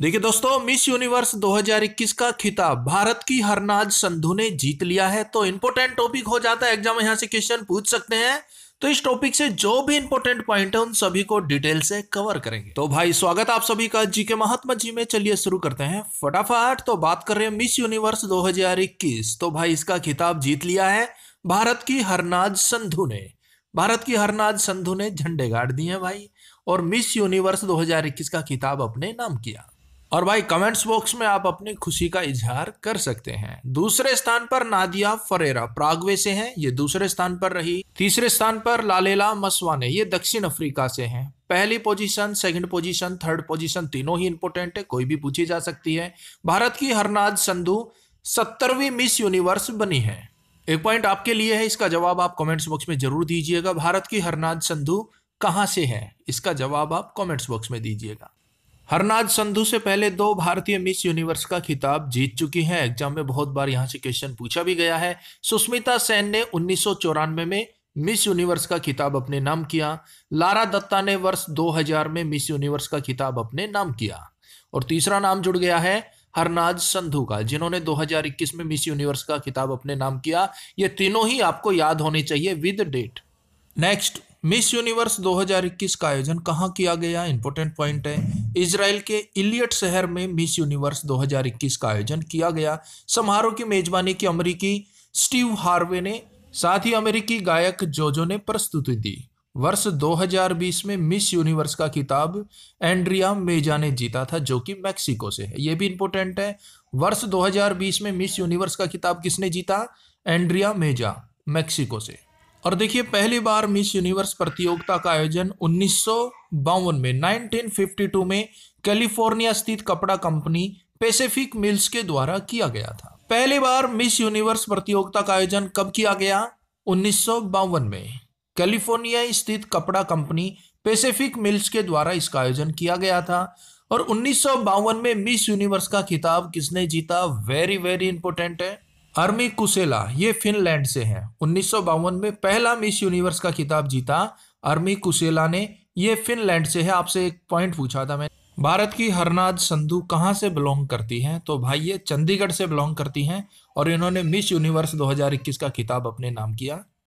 देखिए दोस्तों miss Universe 2021 का खिताब भारत की हरनाज संधू ने जीत लिया है तो इंपोर्टेंट टॉपिक हो जाता है एग्जाम यहां से क्वेश्चन पूछ सकते हैं तो इस टॉपिक से जो भी इंपोर्टेंट पॉइंट है उन सभी को डिटेल से कवर करेंगे तो भाई स्वागत आप सभी का जी के महात्मा जी में चलिए शुरू करते हैं फटाफट तो बात कर रहे हैं मिस यूनिवर्स 2021 तो भाई इसका खिताब जीत लिया है भारत की हरनाज संधू ने भारत की हरनाज संधू ने झंडे गाड़ दिए भाई और मिस यूनिवर्स दो का खिताब अपने नाम किया और भाई कमेंट्स बॉक्स में आप अपनी खुशी का इजहार कर सकते हैं दूसरे स्थान पर नादिया फरेरा प्रागवे से हैं ये दूसरे स्थान पर रही तीसरे स्थान पर लालेला मसवाने ये दक्षिण अफ्रीका से हैं पहली position second position third position तीनों ही इंपोर्टेंट है कोई भी पूछी जा सकती है भारत की हरनाज संधु सत्तरवीं मिस यूनिवर्स बनी है एक पॉइंट आपके लिए है इसका जवाब आप कॉमेंट्स बॉक्स में जरूर दीजिएगा भारत की हरनाज संधु कहाँ से है इसका जवाब आप कॉमेंट्स बॉक्स में दीजिएगा हरनाज संधू से पहले दो भारतीय मिस यूनिवर्स का खिताब जीत चुकी हैं एग्जाम में बहुत बार यहाँ से क्वेश्चन पूछा भी गया है सुष्मिता सेन ने उन्नीस में मिस यूनिवर्स का खिताब अपने नाम किया लारा दत्ता ने वर्ष 2000 में मिस यूनिवर्स का खिताब अपने नाम किया और तीसरा नाम जुड़ गया है हरनाज संधू का जिन्होंने 2021 में मिस यूनिवर्स का खिताब अपने नाम किया ये तीनों ही आपको याद होने चाहिए with that next Miss Universe 2021 का आयोजन कहाँ किया गया इंपॉर्टेंट पॉइंट है इसराइल के इलियट शहर में मिस यूनिवर्स 2021 का आयोजन किया गया समारोह की मेजबानी की अमेरिकी स्टीव हार्वे ने साथ ही अमेरिकी गायक जोजो ने प्रस्तुति दी वर्ष 2020 में मिस यूनिवर्स का किताब एंड्रिया मेजा ने जीता था जो कि मैक्सिको से है ये भी इंपॉर्टेंट है वर्ष 2020 में मिस यूनिवर्स का किताब किसने जीता एंड्रिया मेजा मैक्सिको से और देखिए पहली बार मिस यूनिवर्स प्रतियोगिता का आयोजन उन्नीस में 1952 में कैलिफोर्निया स्थित कपड़ा कंपनी पेसिफिक मिल्स के द्वारा किया गया था पहली बार मिस यूनिवर्स प्रतियोगिता का आयोजन कब किया गया उन्नीस में कैलिफोर्निया स्थित कपड़ा कंपनी पेसिफिक मिल्स के द्वारा इसका आयोजन किया गया था और उन्नीस में मिस यूनिवर्स का खिताब किसने जीता वेरी वेरी इंपोर्टेंट है अर्मी कुसेला ये फिनलैंड से हैं उन्नीस में पहला मिस यूनिवर्स का खिताब जीता अर्मी कुसेला ने ये फिनलैंड से है आपसे एक पॉइंट पूछा था मैंने भारत की हरनाज संधु कहाँ से बिलोंग करती हैं तो भाई ये चंडीगढ़ से बिलोंग करती हैं और इन्होंने मिस यूनिवर्स 2021 का खिताब अपने नाम किया